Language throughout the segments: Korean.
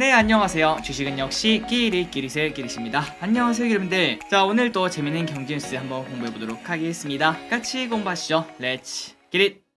네 안녕하세요 주식은 역시 끼리 끼리셀 끼리십니다 안녕하세요 여러분들 자 오늘 도 재밌는 경제 뉴스 한번 공부해보도록 하겠습니다 같이 공부하시죠 렛츠 기릿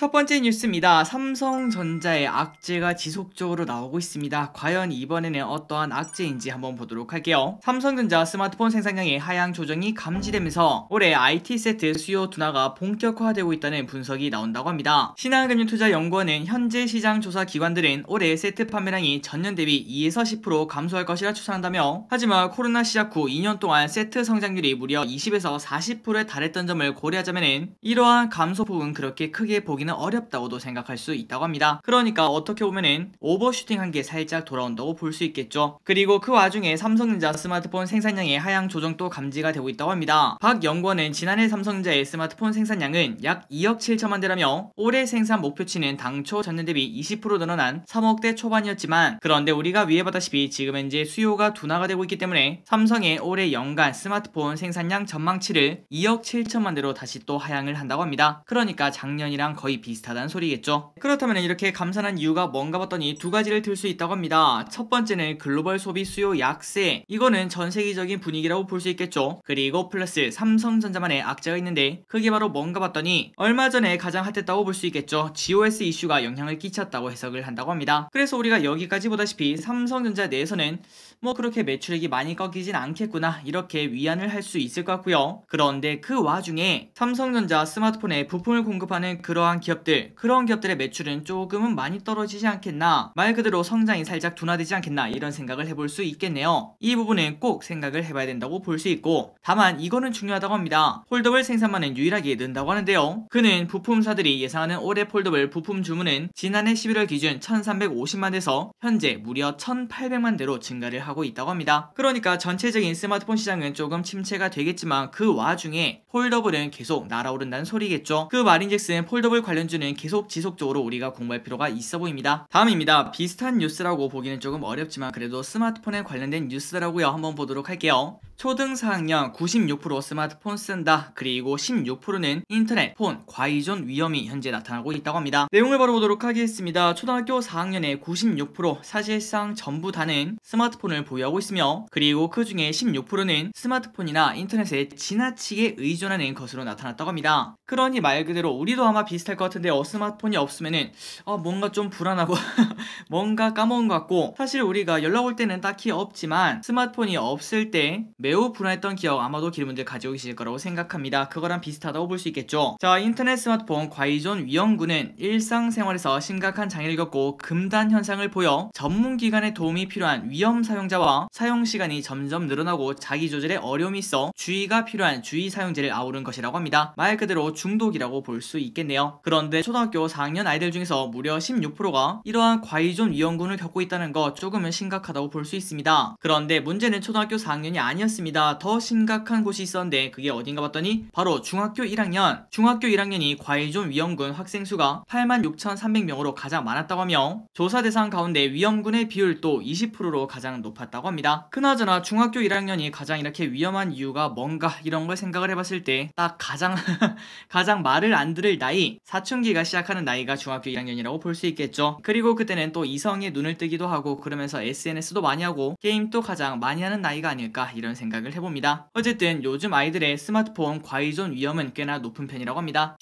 첫 번째 뉴스입니다. 삼성전자의 악재가 지속적으로 나오고 있습니다. 과연 이번에는 어떠한 악재인지 한번 보도록 할게요. 삼성전자 스마트폰 생산량의 하향 조정이 감지되면서 올해 IT 세트 수요 둔화가 본격화되고 있다는 분석이 나온다고 합니다. 신한금융투자연구원은 현재 시장 조사 기관들은 올해 세트 판매량이 전년 대비 2에서 10% 감소할 것이라 추산한다며 하지만 코로나 시작 후 2년 동안 세트 성장률이 무려 20에서 40%에 달했던 점을 고려하자면 이러한 감소폭은 그렇게 크게 보기 잡기는 어렵다고도 생각할 수 있다고 합니다. 그러니까 어떻게 보면은 오버슈팅 한게 살짝 돌아온다고 볼 수 있겠죠. 그리고 그 와중에 삼성전자 스마트폰 생산량의 하향 조정도 감지가 되고 있다고 합니다. 박영권은 지난해 삼성전자의 스마트폰 생산량은 약 2억 7천만 대라며 올해 생산 목표치는 당초 전년 대비 20% 늘어난 3억대 초반이었지만 그런데 우리가 위에 봤다시피 지금 현재 수요가 둔화가 되고 있기 때문에 삼성의 올해 연간 스마트폰 생산량 전망치를 2억 7천만 대로 다시 또 하향을 한다고 합니다. 그러니까 작년이랑 거의 비슷하다는 소리겠죠. 그렇다면 이렇게 감산한 이유가 뭔가 봤더니 두 가지를 들 수 있다고 합니다. 첫 번째는 글로벌 소비 수요 약세. 이거는 전 세계적인 분위기라고 볼 수 있겠죠. 그리고 플러스 삼성전자만의 악재가 있는데 그게 바로 뭔가 봤더니 얼마 전에 가장 핫했다고 볼 수 있겠죠. GOS 이슈가 영향을 끼쳤다고 해석을 한다고 합니다. 그래서 우리가 여기까지 보다시피 삼성전자 내에서는 뭐 그렇게 매출액이 많이 꺾이진 않겠구나 이렇게 위안을 할 수 있을 것 같고요. 그런데 그 와중에 삼성전자 스마트폰에 부품을 공급하는 그러한 기업들 그런 기업들의 매출은 조금은 많이 떨어지지 않겠나 말 그대로 성장이 살짝 둔화되지 않겠나 이런 생각을 해볼 수 있겠네요. 이 부분은 꼭 생각을 해봐야 된다고 볼 수 있고 다만 이거는 중요하다고 합니다. 폴더블 생산만은 유일하게 는다고 하는데요. 그는 부품사들이 예상하는 올해 폴더블 부품 주문은 지난해 11월 기준 1350만 대에서 현재 무려 1800만 대로 증가를 가고 있다고 합니다. 그러니까 전체적인 스마트폰 시장은 조금 침체가 되겠지만 그 와중에 폴더블은 계속 날아오른다는 소리겠죠. 그 말인즉슨 폴더블 관련주는 계속 지속적으로 우리가 공부할 필요가 있어 보입니다. 다음입니다. 비슷한 뉴스라고 보기는 조금 어렵지만 그래도 스마트폰에 관련된 뉴스라고요. 한번 보도록 할게요. 초등 4학년 96% 스마트폰 쓴다. 그리고 16%는 인터넷, 폰, 과이존 위험이 현재 나타나고 있다고 합니다. 내용을 바로 보도록 하겠습니다. 초등학교 4학년의 96% 사실상 전부 다는 스마트폰을 비중을 보유하고 있으며 그리고 그 중에 16%는 스마트폰이나 인터넷에 지나치게 의존하는 것으로 나타났다고 합니다. 그러니 말 그대로 우리도 아마 비슷할 것 같은데요. 어, 스마트폰이 없으면은 어, 뭔가 좀 불안하고 뭔가 까먹은 것 같고 사실 우리가 연락 올 때는 딱히 없지만 스마트폰이 없을 때 매우 불안했던 기억 아마도 기름분들 가지고 계실 거라고 생각합니다. 그거랑 비슷하다고 볼 수 있겠죠. 자 인터넷 스마트폰 과이존 위험군은 일상생활에서 심각한 장애를 겪고 금단 현상을 보여 전문기관의 도움이 필요한 위험 사용 사용자와 사용시간이 점점 늘어나고 자기 조절에 어려움이 있어 주의가 필요한 주의 사용제를 아우른 것이라고 합니다. 말 그대로 중독이라고 볼 수 있겠네요. 그런데 초등학교 4학년 아이들 중에서 무려 16%가 이러한 과이존 위험군을 겪고 있다는 것 조금은 심각하다고 볼 수 있습니다. 그런데 문제는 초등학교 4학년이 아니었습니다. 더 심각한 곳이 있었는데 그게 어딘가 봤더니 바로 중학교 1학년 중학교 1학년이 과이존 위험군 학생 수가 86,300명으로 만 가장 많았다고 하며 조사 대상 가운데 위험군의 비율도 20%로 가장 높았습니다. 높았다고 합니다. 그나저나 중학교 1학년이 가장 이렇게 위험한 이유가 뭔가 이런 걸 생각을 해봤을 때 딱 가장 가장 말을 안 들을 나이 사춘기가 시작하는 나이가 중학교 1학년이라고 볼 수 있겠죠. 그리고 그때는 또이성의 눈을 뜨기도 하고 그러면서 SNS도 많이 하고 게임도 가장 많이 하는 나이가 아닐까 이런 생각을 해봅니다. 어쨌든 요즘 아이들의 스마트폰 과의존 위험은 꽤나 높은 편이라고 합니다.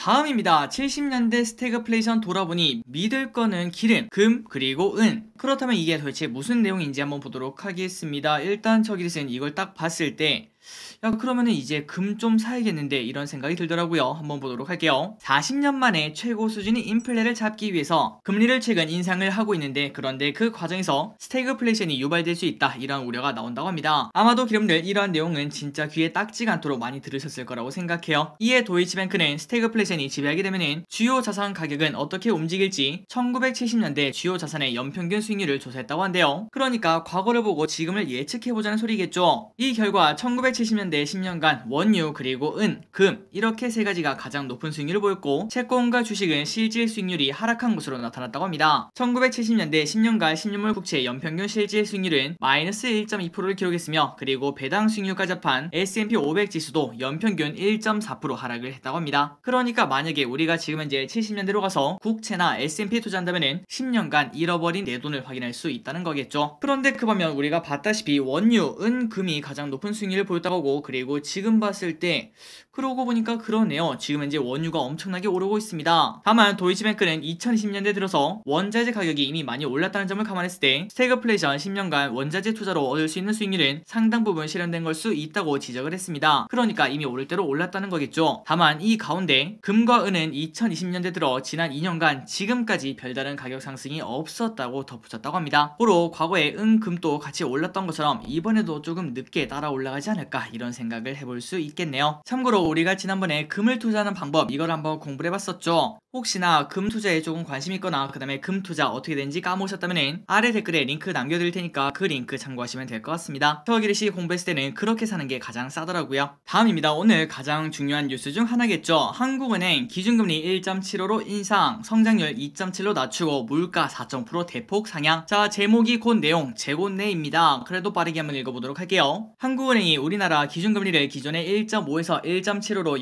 다음입니다. 70년대 스태그플레이션 돌아보니 믿을 거는 기름, 금, 그리고 은. 그렇다면 이게 도대체 무슨 내용인지 한번 보도록 하겠습니다. 일단 저기리슨 이걸 딱 봤을 때 야그러면 이제 금 좀 사야겠는데 이런 생각이 들더라고요. 한번 보도록 할게요. 40년 만에 최고 수준의 인플레를 잡기 위해서 금리를 최근 인상을 하고 있는데 그런데 그 과정에서 스태그플레이션이 유발될 수 있다 이런 우려가 나온다고 합니다. 아마도 기름들 이러한 내용은 진짜 귀에 딱지가 않도록 많이 들으셨을 거라고 생각해요. 이에 도이치뱅크는 스태그플레이션이 지배하게 되면은 주요 자산 가격은 어떻게 움직일지 1970년대 주요 자산의 연평균 수익률을 조사했다고 한대요. 그러니까 과거를 보고 지금을 예측해보자는 소리겠죠. 이 결과 1970 생각을 치시면 10년간 원유 그리고 은, 금 이렇게 세 가지가 가장 높은 수익률을 보였고 채권과 주식은 실질 수익률이 하락한 것으로 나타났다고 합니다. 1970년대 10년간 1 0년물 국채 연평균 실질 수익률은 마이너스 1.2%를 기록했으며 그리고 배당 수익률까지 합한 S&P 500 지수도 연평균 1.4% 하락을 했다고 합니다. 그러니까 만약에 우리가 지금 현재 70년대로 가서 국채나 S&P에 투자한다면 10년간 잃어버린 내 돈을 확인할 수 있다는 거겠죠. 그런데 그 반면 우리가 봤다시피 원유, 은, 금이 가장 높은 수익률을 보였 따오고 그리고 지금 봤을 때 그러고 보니까 그러네요. 지금 이제 원유가 엄청나게 오르고 있습니다. 다만 도이치뱅크는 2020년대 들어서 원자재 가격이 이미 많이 올랐다는 점을 감안했을 때 스태그플레이션 10년간 원자재 투자로 얻을 수 있는 수익률은 상당 부분 실현된 걸 수 있다고 지적을 했습니다. 그러니까 이미 오를 대로 올랐다는 거겠죠. 다만 이 가운데 금과 은은 2020년대 들어 지난 2년간 지금까지 별다른 가격 상승이 없었다고 덧붙였다고 합니다. 고로 과거에 은, 금도 같이 올랐던 것처럼 이번에도 조금 늦게 따라 올라가지 않을까 이런 생각을 해볼 수 있겠네요. 참고로 우리가 지난번에 금을 투자하는 방법 이걸 한번 공부를 해봤었죠. 혹시나 금 투자에 조금 관심 있거나 그 다음에 금 투자 어떻게 되는지 까먹으셨다면 아래 댓글에 링크 남겨드릴 테니까 그 링크 참고하시면 될 것 같습니다. 태워기리시 공부했을 때는 그렇게 사는 게 가장 싸더라고요. 다음입니다. 오늘 가장 중요한 뉴스 중 하나겠죠. 한국은행 기준금리 1.75로 인상, 성장률 2.7로 낮추고 물가 4.5% 대폭 상향. 자 제목이 곧 내용, 제곧 내입니다. 그래도 빠르게 한번 읽어보도록 할게요. 한국은행이 우리나라 기준금리를 기존의 1.5에서 1. 5 0.75로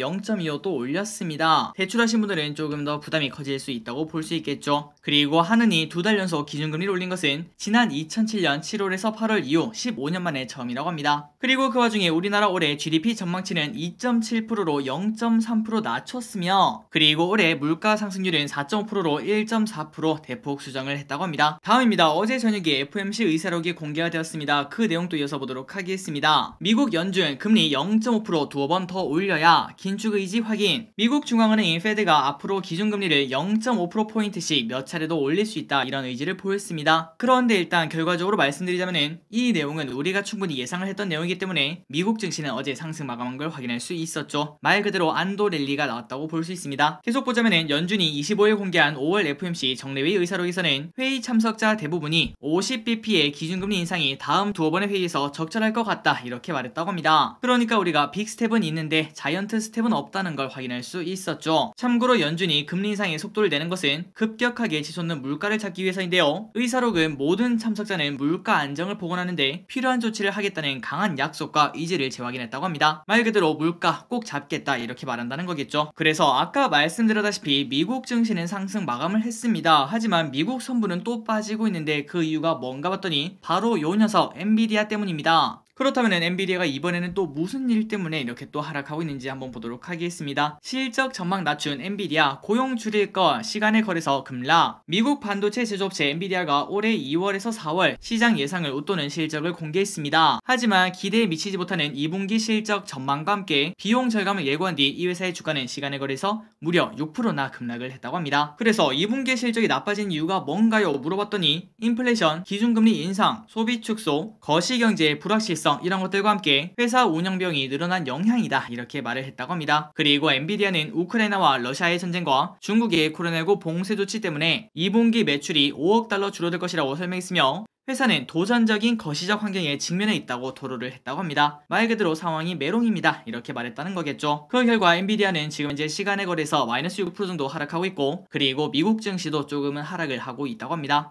0.25도 올렸습니다. 대출하신 분들은 조금 더 부담이 커질 수 있다고 볼 수 있겠죠. 그리고 한은이 두 달 연속 기준금리를 올린 것은 지난 2007년 7월에서 8월 이후 15년 만에 처음이라고 합니다. 그리고 그 와중에 우리나라 올해 GDP 전망치는 2.7%로 0.3% 낮췄으며 그리고 올해 물가 상승률은 4.5%로 1.4% 대폭 수정을 했다고 합니다. 다음입니다. 어제 저녁에 FMC 의사록이 공개되었습니다. 그 내용도 이어서 보도록 하겠습니다. 미국 연준 금리 0.5% 두어 번 더 올려야 긴축 의지 확인 미국 중앙은행인 페드가 앞으로 기준금리를 0.5%포인트씩 몇 차례 도 올릴 수 있다 이런 의지를 보였습니다. 그런데 일단 결과적으로 말씀드리자면 이 내용은 우리가 충분히 예상을 했던 내용이 상황이기 때문에 미국 증시는 어제 상승 마감한 걸 확인할 수 있었죠. 말 그대로 안도 랠리가 나왔다고 볼 수 있습니다. 계속 보자면 연준이 25일 공개한 5월 FOMC 정례위 의사록에서는 회의 참석자 대부분이 50bp의 기준금리 인상이 다음 두어 번의 회의에서 적절할 것 같다 이렇게 말했다고 합니다. 그러니까 우리가 빅 스텝은 있는데 자이언트 스텝은 없다는 걸 확인할 수 있었죠. 참고로 연준이 금리 인상의 속도를 내는 것은 급격하게 치솟는 물가를 찾기 위해서인데요. 의사록은 모든 참석자는 물가 안정을 복원하는데 필요한 조치를 하겠다는 강한 약속과 의지를 재확인했다고 합니다. 말 그대로 물가 꼭 잡겠다 이렇게 말한다는 거겠죠. 그래서 아까 말씀드렸다시피 미국 증시는 상승 마감을 했습니다. 하지만 미국 선부는또 빠지고 있는데 그 이유가 뭔가 봤더니 바로 요 녀석 엔비디아 때문입니다. 그렇다면 엔비디아가 이번에는 또 무슨 일 때문에 이렇게 또 하락하고 있는지 한번 보도록 하겠습니다. 실적 전망 낮춘 엔비디아 고용 줄일 것 시간의 거래서 급락 미국 반도체 제조업체 엔비디아가 올해 2월에서 4월 시장 예상을 웃도는 실적을 공개했습니다. 하지만 기대에 미치지 못하는 2분기 실적 전망과 함께 비용 절감을 예고한 뒤 이 회사의 주가는 시간의 거래서 무려 6%나 급락을 했다고 합니다. 그래서 2분기 실적이 나빠진 이유가 뭔가요 물어봤더니 인플레이션, 기준금리 인상, 소비 축소, 거시경제의 불확실성 유연성 이런 것들과 함께 회사 운영병이 늘어난 영향이다 이렇게 말을 했다고 합니다. 그리고 엔비디아는 우크라이나와 러시아의 전쟁과 중국의 코로나19 봉쇄 조치 때문에 2분기 매출이 5억 달러 줄어들 것이라고 설명했으며 회사는 도전적인 거시적 환경에 직면해 있다고 토로를 했다고 합니다. 말 그대로 상황이 메롱입니다. 이렇게 말했다는 거겠죠. 그 결과 엔비디아는 지금 이제 시간에거래서 마이너스 6% 정도 하락하고 있고 그리고 미국 증시도 조금은 하락을 하고 있다고 합니다.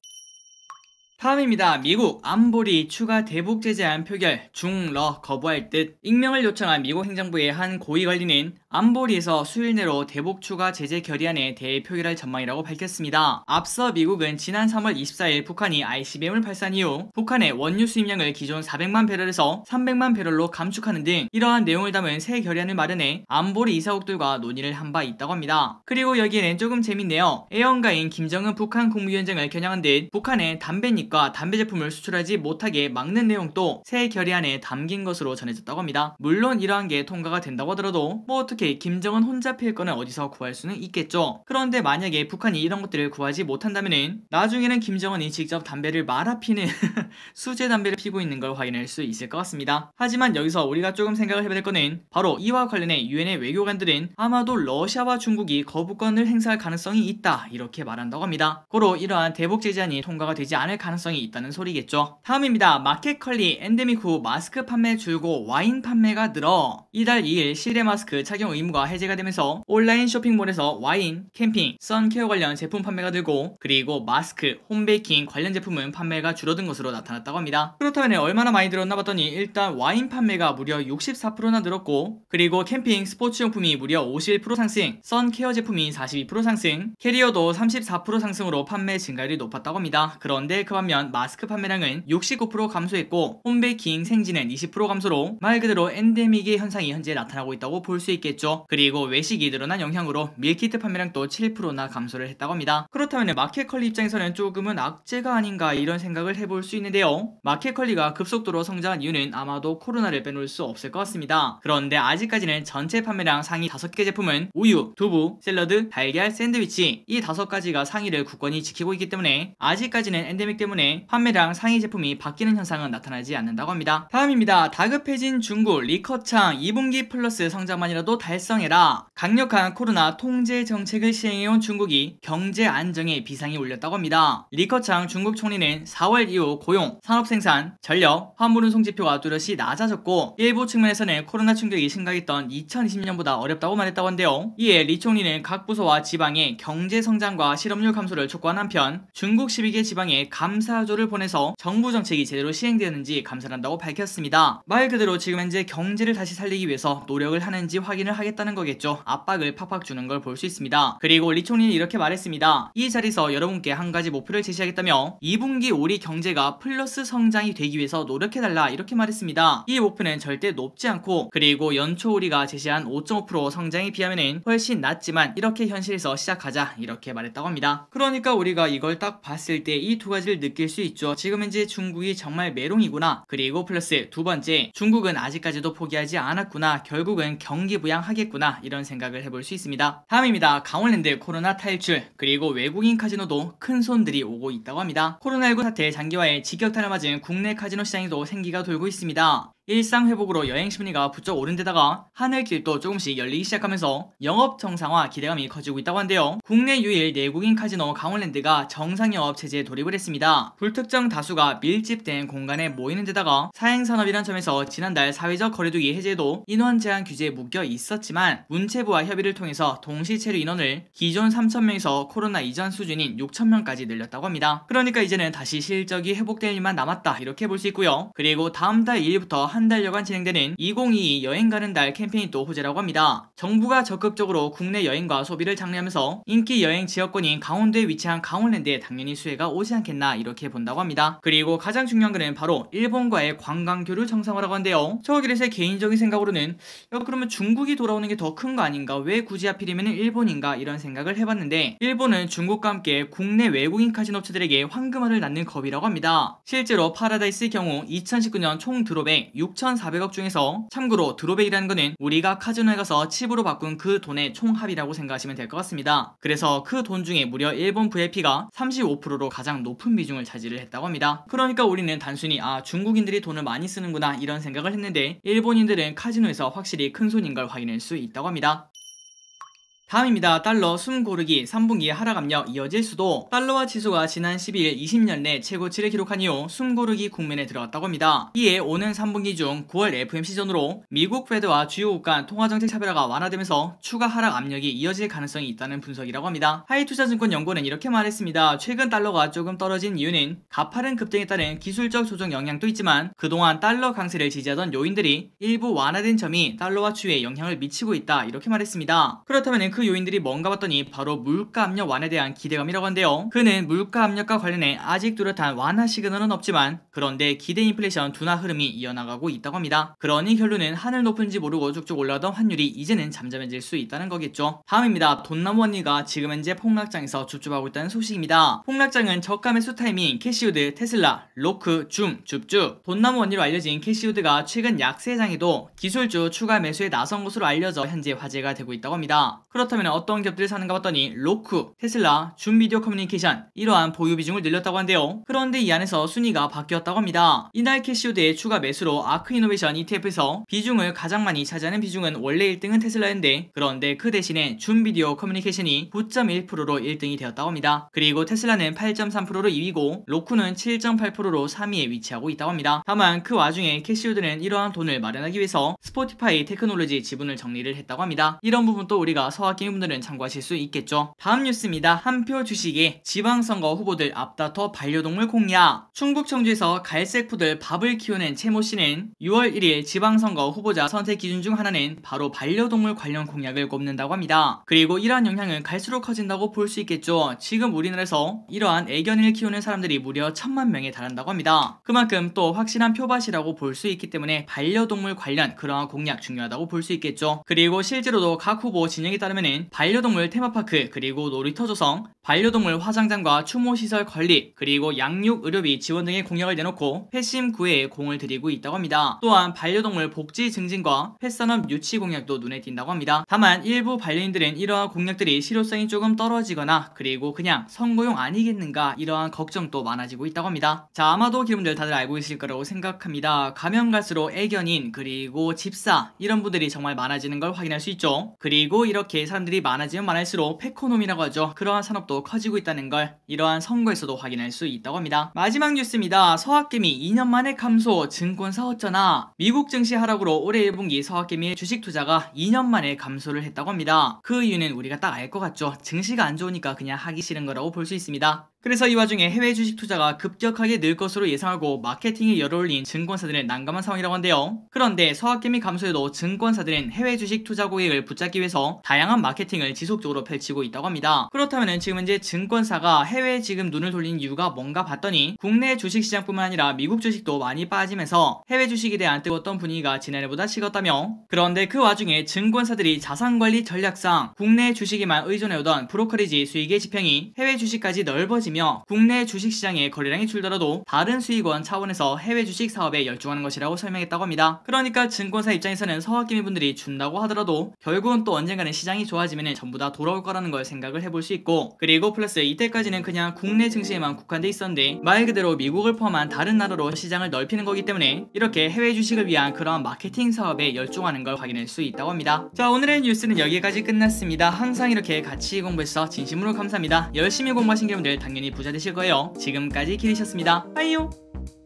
다음입니다. 미국 안보리 추가 대북 제재안 표결 중러 거부할 듯 익명을 요청한 미국 행정부의 한 고위 관리는 안보리에서 수일 내로 대북 추가 제재 결의안에 대해 표결할 전망이라고 밝혔습니다. 앞서 미국은 지난 3월 24일 북한이 ICBM을 발산 이후 북한의 원유 수입량을 기존 400만 배럴에서 300만 배럴로 감축하는 등 이러한 내용을 담은 새 결의안을 마련해 안보리 이사국들과 논의를 한 바 있다고 합니다. 그리고 여기에는 조금 재밌네요. 애연가인 김정은 북한 국무위원장을 겨냥한 듯 북한의 담배잎과 담배 제품을 수출하지 못하게 막는 내용도 새 결의안에 담긴 것으로 전해졌다고 합니다. 물론 이러한 게 통과가 된다고 하더라도 뭐 어떻게 어떻게 김정은 혼자 필거는 어디서 구할 수는 있겠죠. 그런데 만약에 북한이 이런 것들을 구하지 못한다면 나중에는 김정은이 직접 담배를 말아 피는 수제 담배를 피고 있는 걸 확인할 수 있을 것 같습니다. 하지만 여기서 우리가 조금 생각을 해봐야 될 거는 바로 이와 관련해 유엔의 외교관들은 아마도 러시아와 중국이 거부권을 행사할 가능성이 있다 이렇게 말한다고 합니다. 고로 이러한 대북 제재안이 통과가 되지 않을 가능성이 있다는 소리겠죠. 다음입니다. 마켓 컬리 엔데믹 후 마스크 판매 줄고 와인 판매가 늘어 이달 2일 실내 마스크 착용 착용 의무가 해제가 되면서 온라인 쇼핑몰에서 와인, 캠핑, 선케어 관련 제품 판매가 늘고 그리고 마스크, 홈베이킹 관련 제품은 판매가 줄어든 것으로 나타났다고 합니다. 그렇다면 얼마나 많이 늘었나 봤더니 일단 와인 판매가 무려 64%나 늘었고 그리고 캠핑, 스포츠용품이 무려 51% 상승, 선케어 제품이 42% 상승, 캐리어도 34% 상승으로 판매 증가율이 높았다고 합니다. 그런데 그 반면 마스크 판매량은 69% 감소했고 홈베이킹, 생지는 20% 감소로 말 그대로 엔데믹의 현상이 현재 나타나고 있다고 볼 수 있겠죠. 했죠. 그리고 외식이 늘어난 영향으로 밀키트 판매량도 7%나 감소를 했다고 합니다. 그렇다면 마켓컬리 입장에서는 조금은 악재가 아닌가 이런 생각을 해볼 수 있는데요. 마켓컬리가 급속도로 성장한 이유는 아마도 코로나를 빼놓을 수 없을 것 같습니다. 그런데 아직까지는 전체 판매량 상위 5개 제품은 우유, 두부, 샐러드, 달걀, 샌드위치 이 5가지가 상위를 굳건히 지키고 있기 때문에 아직까지는 엔데믹 때문에 판매량 상위 제품이 바뀌는 현상은 나타나지 않는다고 합니다. 다음입니다. 다급해진 중국 리커창 2분기 플러스 성장만이라도 달성해라. 강력한 코로나 통제 정책을 시행해온 중국이 경제 안정에 비상이 올렸다고 합니다. 리커창 중국 총리는 4월 이후 고용, 산업생산, 전력, 환불운송 지표가 뚜렷이 낮아졌고 일부 측면에서는 코로나 충격이 심각했던 2020년보다 어렵다고 말했다고 한데요. 이에 리 총리는 각 부서와 지방의 경제 성장과 실업률 감소를 촉구한 한편 중국 12개 지방에 감사조를 보내서 정부 정책이 제대로 시행되는지 었 감사한다고 밝혔습니다. 말 그대로 지금 현재 경제를 다시 살리기 위해서 노력을 하는지 확인을 하겠다는 거겠죠. 압박을 팍팍 주는 걸 볼 수 있습니다. 그리고 리 총리는 이렇게 말했습니다. 이 자리에서 여러분께 한 가지 목표를 제시하겠다며 2분기 우리 경제가 플러스 성장이 되기 위해서 노력해달라 이렇게 말했습니다. 이 목표는 절대 높지 않고 그리고 연초 우리가 제시한 5.5% 성장에 비하면 훨씬 낮지만 이렇게 현실에서 시작하자 이렇게 말했다고 합니다. 그러니까 우리가 이걸 딱 봤을 때 이 두 가지를 느낄 수 있죠. 지금 현재 중국이 정말 메롱이구나. 그리고 플러스 두 번째 중국은 아직까지도 포기하지 않았구나. 결국은 경기 부양 하겠구나 이런 생각을 해볼 수 있습니다. 다음입니다. 강원랜드 코로나 탈출 그리고 외국인 카지노도 큰 손들이 오고 있다고 합니다. 코로나19 사태 의 장기화에 직격탄을 맞은 국내 카지노 시장에도 생기가 돌고 있습니다. 일상회복으로 여행 심리가 부쩍 오른데다가 하늘길도 조금씩 열리기 시작하면서 영업 정상화 기대감이 커지고 있다고 한데요. 국내 유일 내국인 카지노 강원랜드가 정상 영업 체제에 돌입을 했습니다. 불특정 다수가 밀집된 공간에 모이는 데다가 사행산업이란 점에서 지난달 사회적 거리두기 해제도 인원 제한 규제에 묶여 있었지만 문체부와 협의를 통해서 동시 체류 인원을 기존 3,000명에서 코로나 이전 수준인 6,000명까지 늘렸다고 합니다. 그러니까 이제는 다시 실적이 회복될 일만 남았다 이렇게 볼 수 있고요. 그리고 다음 달 1일부터 한 달여간 진행되는 2022 여행 가는 달 캠페인이 또 호재라고 합니다. 정부가 적극적으로 국내 여행과 소비를 장려하면서 인기 여행 지역권인 강원도에 위치한 강원랜드에 당연히 수혜가 오지 않겠나 이렇게 본다고 합니다. 그리고 가장 중요한 것은 바로 일본과의 관광 교류 정상화라고 한데요. 저기서의 개인적인 생각으로는 야 그러면 중국이 돌아오는 게 더 큰 거 아닌가 왜 굳이 하필이면 일본인가 이런 생각을 해봤는데 일본은 중국과 함께 국내 외국인 카지노 업체들에게 황금알을 낳는 겁이라고 합니다. 실제로 파라다이스의 경우 2019년 총드롭의 6,400억 중에서 참고로 드로베이라는 거는 우리가 카지노에 가서 칩으로 바꾼 그 돈의 총합이라고 생각하시면 될 것 같습니다. 그래서 그 돈 중에 무려 일본 VIP가 35%로 가장 높은 비중을 차지를 했다고 합니다. 그러니까 우리는 단순히 아 중국인들이 돈을 많이 쓰는구나 이런 생각을 했는데 일본인들은 카지노에서 확실히 큰 손인 걸 확인할 수 있다고 합니다. 다음입니다. 달러 숨 고르기 3분기의 하락압력 이어질 수도 달러와 지수가 지난 12일 20년 내 최고치를 기록한 이후 숨 고르기 국면에 들어갔다고 합니다. 이에 오는 3분기 중 9월 FMC 전으로 미국 페드와 주요국 가 통화정책 차별화가 완화되면서 추가 하락 압력이 이어질 가능성이 있다는 분석이라고 합니다. 하이투자증권 연구는 이렇게 말했습니다. 최근 달러가 조금 떨어진 이유는 가파른 급등에 따른 기술적 조정 영향도 있지만 그동안 달러 강세를 지지하던 요인들이 일부 완화된 점이 달러와 주에 영향을 미치고 있다 이렇게 말했습니다. 그렇다면 그 요인들이 뭔가 봤더니 바로 물가 압력 완화에 대한 기대감이라고 한데요 그는 물가 압력과 관련해 아직 뚜렷한 완화 시그널은 없지만 그런데 기대 인플레이션 둔화 흐름이 이어나가고 있다고 합니다. 그러니 결론은 하늘 높은지 모르고 쭉쭉 올라오던 환율이 이제는 잠잠해질 수 있다는 거겠죠. 다음입니다. 돈나무 언니가 지금 현재 폭락장에서 줍줍하고 있다는 소식입니다. 폭락장은 저가 매수 타이밍, 캐시우드, 테슬라, 로크, 줌, 줍줍. 돈나무 언니로 알려진 캐시우드가 최근 약세장에도 기술주 추가 매수에 나선 것으로 알려져 현재 화제가 되고 있다고 합니다. 그렇다 그렇다면 어떤 기업들을 사는가 봤더니 로크 테슬라, 준비디오 커뮤니케이션 이러한 보유 비중을 늘렸다고 한대요 그런데 이 안에서 순위가 바뀌었다고 합니다. 이날 캐시오드의 추가 매수로 아크이노베이션 ETF에서 비중을 가장 많이 차지하는 비중은 원래 1등은 테슬라인데 그런데 그 대신에 준비디오 커뮤니케이션이 9.1%로 1등이 되었다고 합니다. 그리고 테슬라는 8.3%로 2위고 로크는 7.8%로 3위에 위치하고 있다고 합니다. 다만 그 와중에 캐시오드는 이러한 돈을 마련하기 위해서 스포티파이 테크놀로지 지분을 정리를 했다고 합니다. 이런 부분도 우리가 서학 게분들은 참고하실 수 있겠죠. 다음 뉴스입니다. 한표 주식이 지방선거 후보들 앞다퉈 반려동물 공략 충북 청주에서 갈색 푸들 밥을 키우는 채모 씨는 6월 1일 지방선거 후보자 선택 기준 중 하나는 바로 반려동물 관련 공약을 꼽는다고 합니다. 그리고 이러한 영향은 갈수록 커진다고 볼 수 있겠죠. 지금 우리나라에서 이러한 애견을 키우는 사람들이 무려 천만 명에 달한다고 합니다. 그만큼 또 확실한 표밭이라고 볼 수 있기 때문에 반려동물 관련 그러한 공약 중요하다고 볼 수 있겠죠. 그리고 실제로도 각 후보 진영에 따르면 주변 반려동물 테마파크 그리고 놀이터 조성, 반려동물 화장장과 추모시설 건립 그리고 양육 의료비 지원 등의 공약을 내놓고 회심 구애에 공을 들이고 있다고 합니다. 또한 반려동물 복지 증진과 펫산업 유치 공약도 눈에 띈다고 합니다. 다만 일부 반려인들은 이러한 공약들이 실효성이 조금 떨어지거나 그리고 그냥 선거용 아니겠는가 이러한 걱정도 많아지고 있다고 합니다. 자 아마도 기분들 다들 알고 있을 거라고 생각합니다. 가면 갈수록 애견인 그리고 집사 이런 분들이 정말 많아지는 걸 확인할 수 있죠. 그리고 이렇게 사람들이 많아지면 많을수록 페코놈이라고 하죠. 그러한 산업도 속도로 커지고 있다는 걸 이러한 선거에서도 확인할 수 있다고 합니다. 마지막 뉴스입니다. 서학개미 2년 만에 감소, 증권사 어쩌나 미국 증시 하락으로 올해 1분기 서학개미의 주식 투자가 2년 만에 감소를 했다고 합니다. 그 이유는 우리가 딱 알 것 같죠. 증시가 안 좋으니까 그냥 하기 싫은 거라고 볼 수 있습니다. 그래서 이 와중에 해외 주식 투자가 급격하게 늘 것으로 예상하고 마케팅이 열어올린 증권사들은 난감한 상황이라고 한대요 그런데 서학개미 감소에도 증권사들은 해외 주식 투자 고객을 붙잡기 위해서 다양한 마케팅을 지속적으로 펼치고 있다고 합니다. 그렇다면 지금 현재 증권사가 해외에 지금 눈을 돌린 이유가 뭔가 봤더니 국내 주식시장뿐만 아니라 미국 주식도 많이 빠지면서 해외 주식에 대한 뜨거웠던 분위기가 지난해보다 식었다며 그런데 그 와중에 증권사들이 자산관리 전략상 국내 주식에만 의존해오던 브로커리지 수익의 지평이 해외 주식까지 넓어지 심어지며 국내 주식시장의 거래량이 줄더라도 다른 수익원 차원에서 해외 주식 사업에 열중하는 것이라고 설명했다고 합니다. 그러니까 증권사 입장에서는 서학기미 분들이 준다고 하더라도 결국은 또 언젠가는 시장이 좋아지면 전부 다 돌아올 거라는 걸 생각을 해볼 수 있고 그리고 플러스 이때까지는 그냥 국내 증시에만 국한돼 있었는데 말 그대로 미국을 포함한 다른 나라로 시장을 넓히는 거기 때문에 이렇게 해외 주식을 위한 그런 마케팅 사업에 열중하는 걸 확인할 수 있다고 합니다. 자 오늘의 뉴스는 여기까지 끝났습니다. 항상 이렇게 같이 공부해서 진심으로 감사합니다. 열심히 공부하신 여러분들 당연히 당연히 부자 되실 거예요. 지금까지 키리셨습니다. 빠이요!